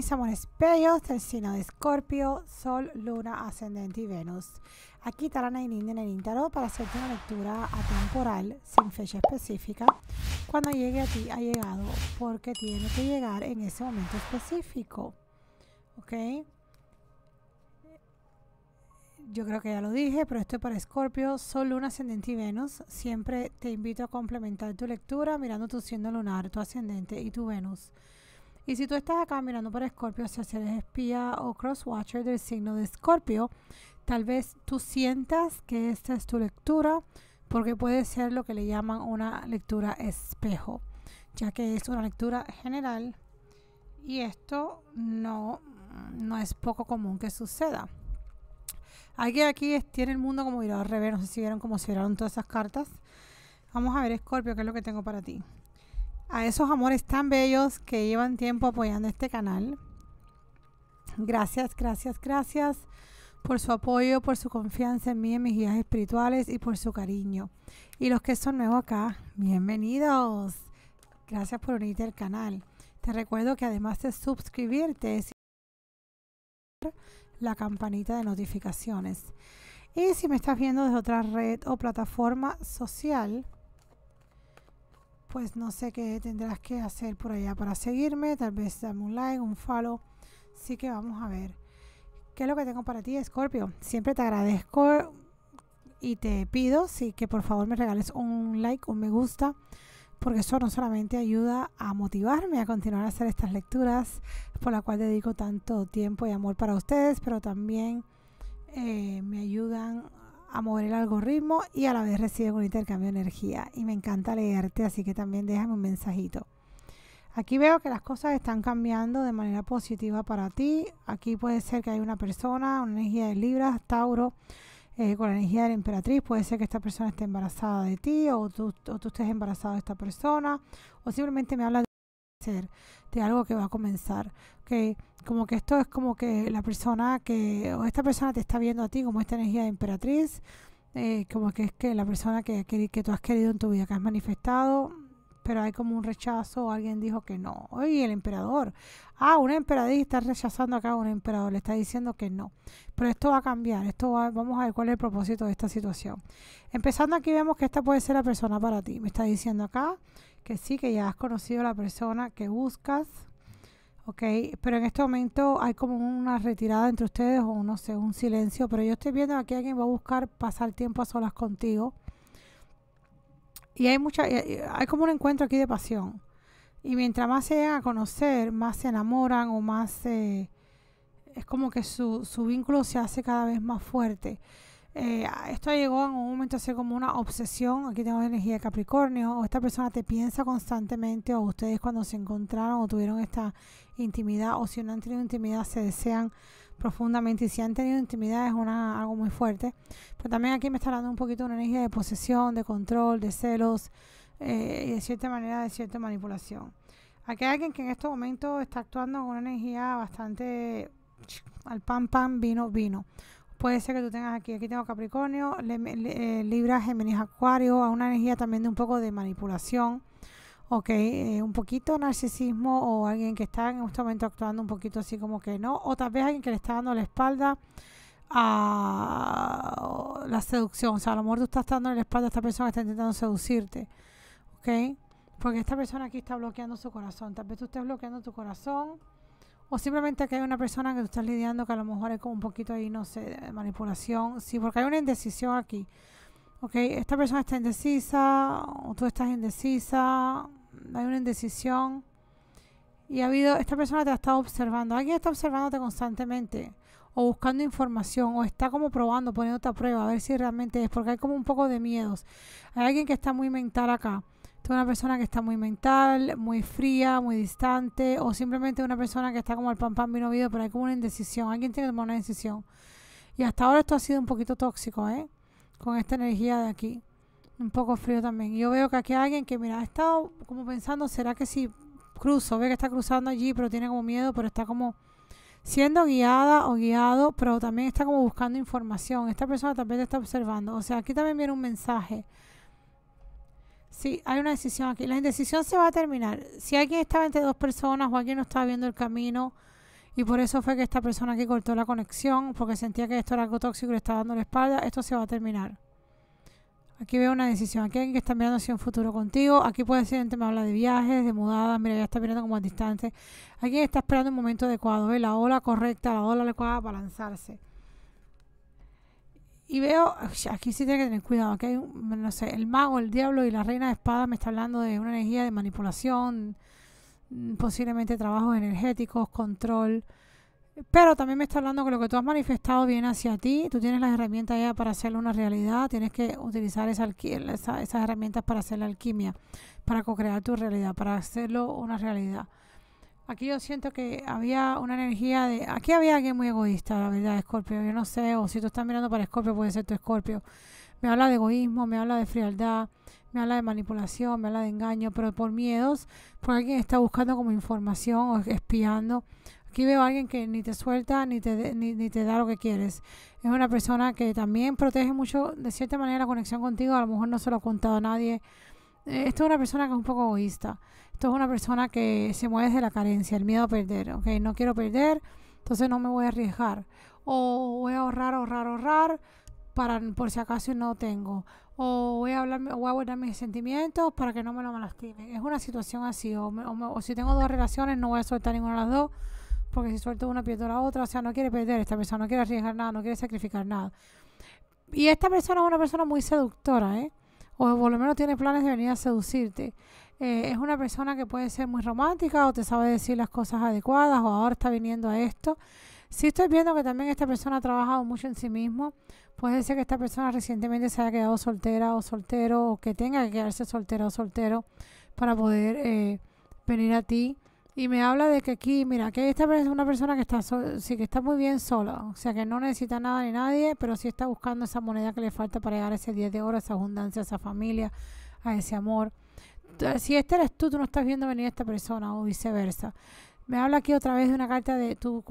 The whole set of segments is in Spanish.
mis amores bellos del signo de Escorpio, Sol, Luna, Ascendente y Venus. Aquí estarán la en el Tarot para hacerte una lectura atemporal, sin fecha específica. Cuando llegue a ti, ha llegado porque tiene que llegar en ese momento específico. ¿Ok? Yo creo que ya lo dije, pero esto es para Escorpio, Sol, Luna, Ascendente y Venus. Siempre te invito a complementar tu lectura mirando tu signo lunar, tu ascendente y tu Venus. Y si tú estás acá mirando para Escorpio, sea si eres espía o crosswatcher del signo de Escorpio, tal vez tú sientas que esta es tu lectura, porque puede ser lo que le llaman una lectura espejo, ya que es una lectura general y esto no, no es poco común que suceda. Alguien aquí tiene el mundo como virado al revés, no sé si vieron cómo se vieron todas esas cartas. Vamos a ver, Escorpio, qué es lo que tengo para ti a esos amores tan bellos que llevan tiempo apoyando este canal. Gracias, gracias, gracias por su apoyo, por su confianza en mí, en mis guías espirituales y por su cariño. Y los que son nuevos acá, bienvenidos. Gracias por unirte al canal. Te recuerdo que además de suscribirte, es la campanita de notificaciones. Y si me estás viendo desde otra red o plataforma social, pues no sé qué tendrás que hacer por allá para seguirme. Tal vez dame un like, un follow. Así que vamos a ver. ¿Qué es lo que tengo para ti, Scorpio? Siempre te agradezco y te pido sí, que por favor me regales un like, un me gusta, porque eso no solamente ayuda a motivarme a continuar a hacer estas lecturas, por la cual dedico tanto tiempo y amor para ustedes, pero también eh, me ayudan a mover el algoritmo y a la vez recibe un intercambio de energía. Y me encanta leerte, así que también déjame un mensajito. Aquí veo que las cosas están cambiando de manera positiva para ti. Aquí puede ser que hay una persona, una energía de Libra, Tauro, eh, con la energía de la emperatriz. Puede ser que esta persona esté embarazada de ti o tú, o tú estés embarazada de esta persona. O simplemente me hablas de algo que va a comenzar. que Como que esto es como que la persona que, o esta persona te está viendo a ti como esta energía de emperatriz, eh, como que es que la persona que, que, tú has querido en tu vida, que has manifestado, pero hay como un rechazo, alguien dijo que no. Oye, el emperador. Ah, una emperadriz está rechazando acá a un emperador, le está diciendo que no. Pero esto va a cambiar, esto vamos a ver cuál es el propósito de esta situación. Empezando aquí vemos que esta puede ser la persona para ti. Me está diciendo acá que sí, que ya has conocido a la persona que buscas, ok, pero en este momento hay como una retirada entre ustedes o no sé, un silencio, pero yo estoy viendo aquí alguien va a buscar pasar tiempo a solas contigo. Y hay mucha, eh, eh, hay como un encuentro aquí de pasión. Y mientras más se llegan a conocer, más se enamoran o más eh, es como que su, su vínculo se hace cada vez más fuerte. Eh, ah, esto llegó en un momento a como una obsesión. Aquí tenemos energía de Capricornio. O esta persona te piensa constantemente. O ustedes cuando se encontraron o tuvieron esta intimidad. O si no han tenido intimidad, se desean profundamente. Y si han tenido intimidad, es una, algo muy fuerte. Pero también aquí me está dando un poquito una energía de posesión, de control, de celos. Eh, y de cierta manera, de cierta manipulación. Aquí hay alguien que en este momento está actuando con una energía bastante al pan pan, vino, vino. Puede ser que tú tengas aquí, aquí tengo Capricornio, eh, Libra, Géminis, Acuario, a una energía también de un poco de manipulación, ok, eh, un poquito narcisismo o alguien que está en este momento actuando un poquito así como que no, o tal vez alguien que le está dando la espalda a la seducción, o sea, a lo mejor tú estás dando la espalda a esta persona que está intentando seducirte, ok, porque esta persona aquí está bloqueando su corazón, tal vez tú estés bloqueando tu corazón o simplemente que hay una persona que tú estás lidiando que a lo mejor es como un poquito ahí, no sé, de manipulación. Sí, porque hay una indecisión aquí. Ok, esta persona está indecisa, o tú estás indecisa, hay una indecisión. Y ha habido, esta persona te ha estado observando, alguien está observándote constantemente, o buscando información, o está como probando, poniendo a prueba, a ver si realmente es, porque hay como un poco de miedos. Hay alguien que está muy mental acá una persona que está muy mental, muy fría, muy distante, o simplemente una persona que está como al pan pan vino novido, pero hay como una indecisión. Alguien tiene que tomar una decisión. Y hasta ahora esto ha sido un poquito tóxico, ¿eh? Con esta energía de aquí. Un poco frío también. Yo veo que aquí hay alguien que, mira, ha estado como pensando, ¿será que si cruzo? Ve que está cruzando allí, pero tiene como miedo, pero está como siendo guiada o guiado, pero también está como buscando información. Esta persona también te está observando. O sea, aquí también viene un mensaje Sí, hay una decisión aquí. La indecisión se va a terminar. Si alguien estaba entre dos personas o alguien no estaba viendo el camino y por eso fue que esta persona aquí cortó la conexión porque sentía que esto era algo tóxico y le estaba dando la espalda, esto se va a terminar. Aquí veo una decisión. Aquí hay alguien que está mirando hacia un futuro contigo. Aquí puede ser gente me habla de viajes, de mudadas. Mira, ya está mirando como a distancia. Alguien está esperando un momento adecuado. ¿eh? La ola correcta, la ola adecuada para lanzarse. Y veo, aquí sí tiene que tener cuidado, que hay, no sé, el mago, el diablo y la reina de espada me está hablando de una energía de manipulación, mm, posiblemente trabajos energéticos, control. Pero también me está hablando que lo que tú has manifestado viene hacia ti, tú tienes las herramientas ya para hacerlo una realidad, tienes que utilizar esa esa, esas herramientas para hacer la alquimia, para co-crear tu realidad, para hacerlo una realidad. Aquí yo siento que había una energía de... Aquí había alguien muy egoísta, la verdad, Scorpio. Yo no sé, o si tú estás mirando para Scorpio, puede ser tu Scorpio. Me habla de egoísmo, me habla de frialdad, me habla de manipulación, me habla de engaño, pero por miedos, por alguien está buscando como información o espiando. Aquí veo a alguien que ni te suelta ni te, ni, ni, te da lo que quieres. Es una persona que también protege mucho, de cierta manera, la conexión contigo. A lo mejor no se lo ha contado a nadie esto es una persona que es un poco egoísta. Esto es una persona que se mueve desde la carencia, el miedo a perder. Ok, no quiero perder, entonces no me voy a arriesgar. O voy a ahorrar, ahorrar, ahorrar, para, por si acaso no tengo. O voy a, hablar, voy a guardar mis sentimientos para que no me lo malastimen. Es una situación así. O, si tengo dos relaciones, no voy a soltar ninguna de las dos porque si suelto una pierdo la otra, o sea, no quiere perder esta persona, no quiere arriesgar nada, no quiere sacrificar nada. Y esta persona es una persona muy seductora, ¿eh? o por lo menos tiene planes de venir a seducirte. Eh, es una persona que puede ser muy romántica o te sabe decir las cosas adecuadas o ahora está viniendo a esto. Si estoy viendo que también esta persona ha trabajado mucho en sí mismo. Puede ser que esta persona recientemente se haya quedado soltera o soltero o que tenga que quedarse soltera o soltero para poder eh, venir a ti y me habla de que aquí, mira, que esta es una persona que está, sí, que está muy bien sola, o sea, que no necesita nada ni nadie, pero sí está buscando esa moneda que le falta para llegar a ese 10 de oro, a esa abundancia, a esa familia, a ese amor. Si este eres tú, tú no estás viendo venir a esta persona o viceversa. Me habla aquí otra vez de una carta de tus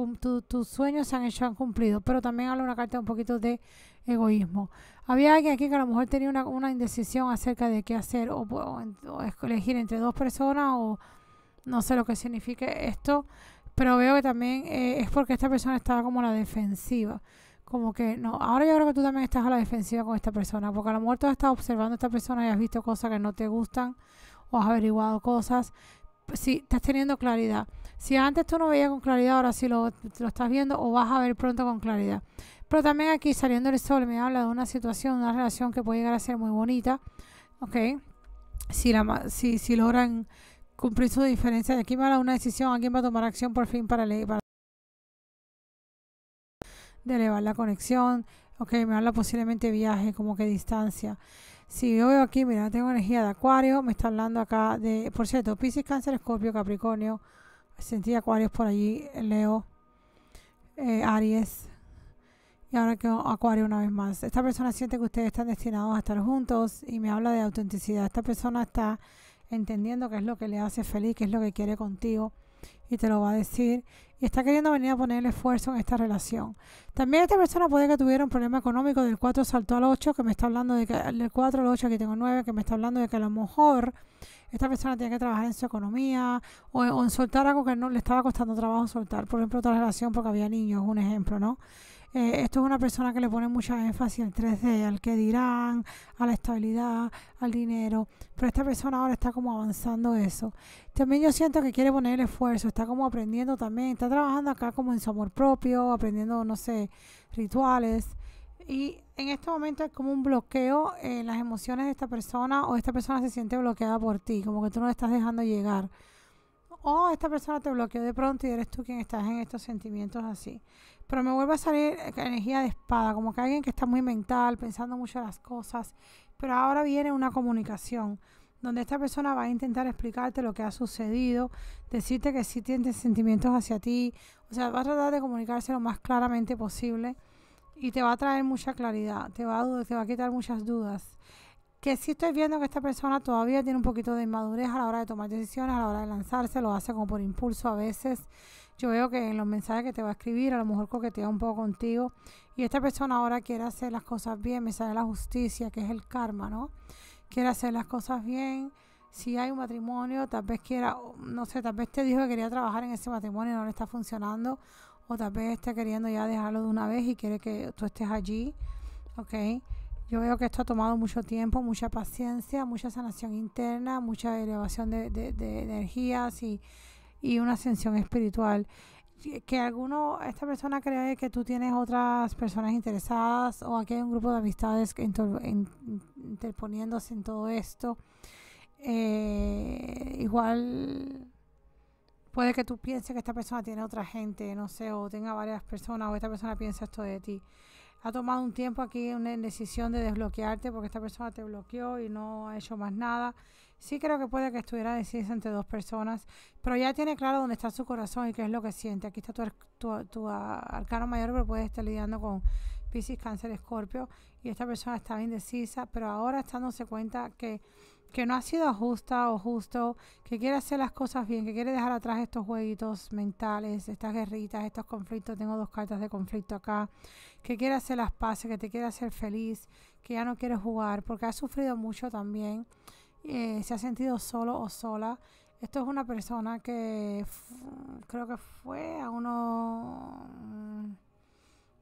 tu, sueños se han hecho, han cumplido, pero también habla una carta un poquito de egoísmo. Había alguien aquí que a lo mejor tenía una, una indecisión acerca de qué hacer o, o elegir entre dos personas o no sé lo que signifique esto, pero veo que también eh, es porque esta persona estaba como a la defensiva. Como que no, ahora yo creo que tú también estás a la defensiva con esta persona, porque a lo mejor tú has estado observando a esta persona y has visto cosas que no te gustan o has averiguado cosas. Si estás teniendo claridad. Si antes tú no veías con claridad, ahora sí lo, lo estás viendo o vas a ver pronto con claridad. Pero también aquí saliendo el sol me habla de una situación, una relación que puede llegar a ser muy bonita, ¿ok? Si, la, si, si logran cumplir su diferencia. Y aquí me a una decisión, alguien va a tomar acción por fin para, para elevar la conexión. Ok, me habla posiblemente viaje, como que distancia. Si yo veo aquí, mira, tengo energía de acuario, me está hablando acá de, por cierto, Pisces, Cáncer, Escorpio, Capricornio, sentí acuarios por allí, Leo, eh, Aries, y ahora que acuario una vez más. Esta persona siente que ustedes están destinados a estar juntos y me habla de autenticidad. Esta persona está entendiendo qué es lo que le hace feliz, qué es lo que quiere contigo y te lo va a decir y está queriendo venir a ponerle esfuerzo en esta relación. También esta persona puede que tuviera un problema económico del 4 saltó al 8, que me está hablando de que del 4 al 8 aquí tengo 9, que me está hablando de que a lo mejor esta persona tiene que trabajar en su economía o, o en soltar algo que no le estaba costando trabajo soltar, por ejemplo, otra relación porque había niños, un ejemplo, ¿no? Eh, esto es una persona que le pone mucha énfasis al 3D, al que dirán, a la estabilidad, al dinero. Pero esta persona ahora está como avanzando eso. También yo siento que quiere poner esfuerzo, está como aprendiendo también, está trabajando acá como en su amor propio, aprendiendo, no sé, rituales. Y en este momento es como un bloqueo en las emociones de esta persona o esta persona se siente bloqueada por ti, como que tú no le estás dejando llegar oh esta persona te bloqueó de pronto y eres tú quien estás en estos sentimientos así. Pero me vuelve a salir energía de espada, como que alguien que está muy mental, pensando mucho en las cosas. Pero ahora viene una comunicación donde esta persona va a intentar explicarte lo que ha sucedido, decirte que sí tienes sentimientos hacia ti, o sea, va a tratar de comunicarse lo más claramente posible y te va a traer mucha claridad, te va a, te va a quitar muchas dudas que si estoy viendo que esta persona todavía tiene un poquito de inmadurez a la hora de tomar decisiones, a la hora de lanzarse, lo hace como por impulso a veces. Yo veo que en los mensajes que te va a escribir, a lo mejor coquetea un poco contigo. Y esta persona ahora quiere hacer las cosas bien, me sale la justicia, que es el karma, ¿no? Quiere hacer las cosas bien. Si hay un matrimonio, tal vez quiera, no sé, tal vez te dijo que quería trabajar en ese matrimonio y no le está funcionando. O tal vez esté queriendo ya dejarlo de una vez y quiere que tú estés allí, ¿ok? Yo veo que esto ha tomado mucho tiempo, mucha paciencia, mucha sanación interna, mucha elevación de, energías y, y una ascensión espiritual que alguno, esta persona cree que tú tienes otras personas interesadas o aquí hay un grupo de amistades interponiéndose en todo esto. Eh, igual puede que tú pienses que esta persona tiene otra gente, no sé, o tenga varias personas o esta persona piensa esto de ti ha tomado un tiempo aquí una decisión de desbloquearte porque esta persona te bloqueó y no ha hecho más nada. Sí creo que puede que estuviera decidida entre dos personas, pero ya tiene claro dónde está su corazón y qué es lo que siente. Aquí está tu, arcano mayor, pero puede estar lidiando con piscis, Cáncer, Escorpio y esta persona está indecisa, pero ahora está dándose cuenta que que no ha sido justa o justo, que quiere hacer las cosas bien, que quiere dejar atrás estos jueguitos mentales, estas guerritas, estos conflictos, tengo dos cartas de conflicto acá, que quiere hacer las paces, que te quiere hacer feliz, que ya no quiere jugar, porque ha sufrido mucho también, eh, se ha sentido solo o sola. Esto es una persona que creo que fue a uno... Mm,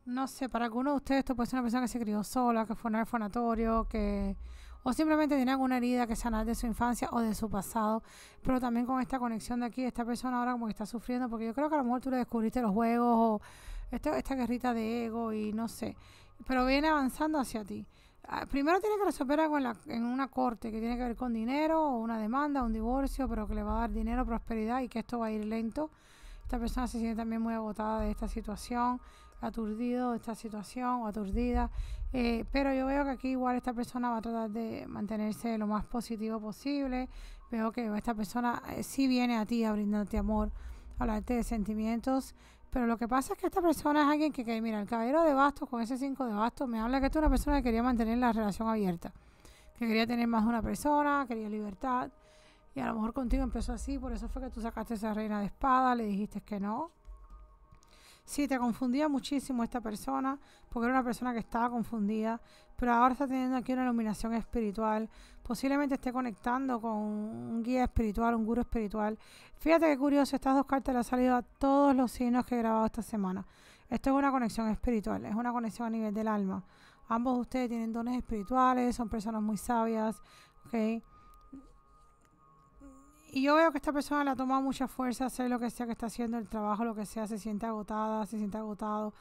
no sé, para alguno de ustedes esto puede ser una persona que se crió sola, que fue en el orfanatorio, que o simplemente tiene alguna herida que sanar de su infancia o de su pasado. Pero también con esta conexión de aquí, esta persona ahora como que está sufriendo, porque yo creo que a lo mejor tú le descubriste los juegos o esto, esta guerrita de ego y no sé. Pero viene avanzando hacia ti. Ah, primero tiene que resolver algo en, en una corte que tiene que ver con dinero, o una demanda, un divorcio, pero que le va a dar dinero, prosperidad y que esto va a ir lento. Esta persona se siente también muy agotada de esta situación aturdido de esta situación o aturdida, eh, pero yo veo que aquí igual esta persona va a tratar de mantenerse lo más positivo posible, veo que esta persona si eh, sí viene a ti a brindarte amor, a hablarte de sentimientos, pero lo que pasa es que esta persona es alguien que, que mira, el caballero de bastos con ese 5 de bastos me habla que tú es una persona que quería mantener la relación abierta, que quería tener más de una persona, quería libertad. Y a lo mejor contigo empezó así, por eso fue que tú sacaste esa reina de espada, le dijiste que no, sí, te confundía muchísimo esta persona, porque era una persona que estaba confundida, pero ahora está teniendo aquí una iluminación espiritual, posiblemente esté conectando con un guía espiritual, un guru espiritual. Fíjate qué curioso, estas dos cartas le han salido a todos los signos que he grabado esta semana. Esto es una conexión espiritual, es una conexión a nivel del alma. Ambos de ustedes tienen dones espirituales, son personas muy sabias, ¿ok? Y yo veo que esta persona le ha tomado mucha fuerza hacer lo que sea que está haciendo, el trabajo, lo que sea, se siente agotada, se siente agotado.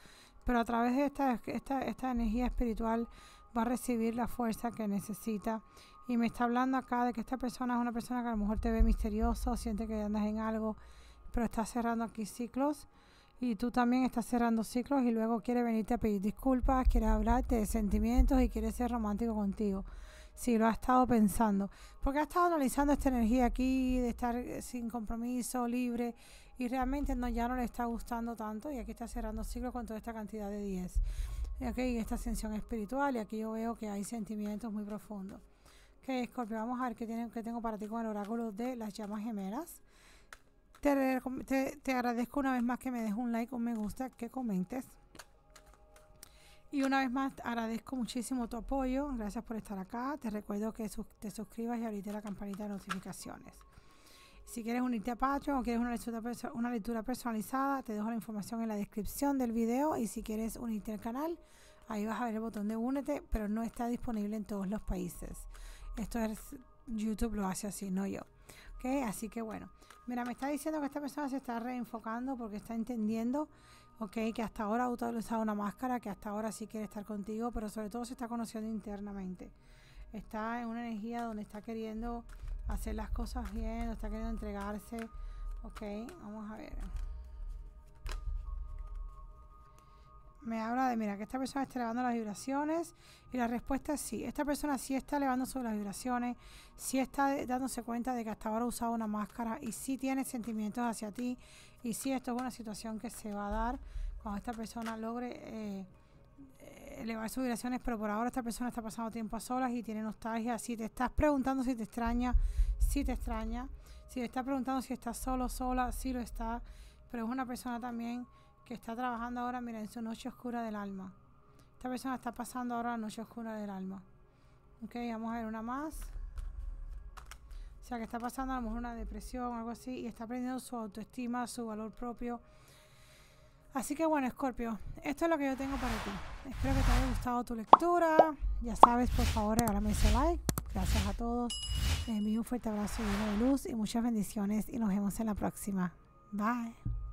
Pero a través de esta, esta, esta energía espiritual va a recibir la fuerza que necesita. Y me está hablando acá de que esta persona es una persona que a lo mejor te ve misterioso, siente que andas en algo, pero está cerrando aquí ciclos. Y tú también estás cerrando ciclos y luego quiere venirte a pedir disculpas, quiere hablarte de sentimientos y quiere ser romántico contigo. Sí, lo ha estado pensando, porque ha estado analizando esta energía aquí, de estar eh, sin compromiso, libre, y realmente no, ya no le está gustando tanto, y aquí está cerrando ciclo con toda esta cantidad de 10. aquí esta ascensión espiritual, y aquí yo veo que hay sentimientos muy profundos. Que Scorpio, vamos a ver qué, tienen, tengo para ti con el oráculo de las llamas gemelas. Te, te agradezco una vez más que me dejes un like, un me gusta, que comentes y una vez más agradezco muchísimo tu apoyo, gracias por estar acá, te recuerdo que te suscribas y ahorita la campanita de notificaciones. Si quieres unirte a Patreon o quieres una lectura, una lectura personalizada, te dejo la información en la descripción del video y si quieres unirte al canal, ahí vas a ver el botón de únete, pero no está disponible en todos los países. Esto es YouTube lo hace así, no yo. ¿Okay? Así que bueno, Mira, me está diciendo que esta persona se está reenfocando porque está entendiendo, ok, que hasta ahora ha utilizado una máscara, que hasta ahora sí quiere estar contigo, pero sobre todo se está conociendo internamente. Está en una energía donde está queriendo hacer las cosas bien, está queriendo entregarse, ok, vamos a ver. me habla de, mira, que esta persona está elevando las vibraciones y la respuesta es sí. Esta persona sí está elevando sobre las vibraciones, sí está dándose cuenta de que hasta ahora ha usado una máscara y sí tiene sentimientos hacia ti y sí esto es una situación que se va a dar cuando esta persona logre... Eh, eh, elevar sus vibraciones, pero por ahora esta persona está pasando tiempo a solas y tiene nostalgia. Si te estás preguntando si te extraña, si te extraña. Si te estás preguntando si estás solo, sola, si lo está. Pero es una persona también que está trabajando ahora, mira, en su noche oscura del alma. Esta persona está pasando ahora la noche oscura del alma. Ok, vamos a ver una más. O sea, que está pasando a lo una depresión, algo así, y está aprendiendo su autoestima, su valor propio. Así que bueno, Scorpio, esto es lo que yo tengo para ti. Espero que te haya gustado tu lectura. Ya sabes, por favor, regálame ese like. Gracias a todos. Les envío un fuerte abrazo de luz y muchas bendiciones y nos vemos en la próxima. Bye.